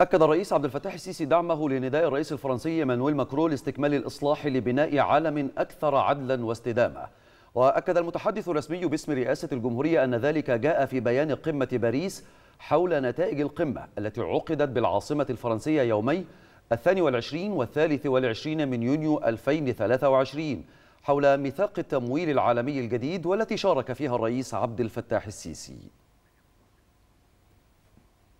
أكد الرئيس عبد الفتاح السيسي دعمه لنداء الرئيس الفرنسي مانويل ماكرون لاستكمال الإصلاح لبناء عالم أكثر عدلا واستدامة وأكد المتحدث الرسمي باسم رئاسة الجمهورية أن ذلك جاء في بيان قمة باريس حول نتائج القمة التي عقدت بالعاصمة الفرنسية يومي الثاني والعشرين والثالث والعشرين من يونيو 2023 حول ميثاق التمويل العالمي الجديد والتي شارك فيها الرئيس عبد الفتاح السيسي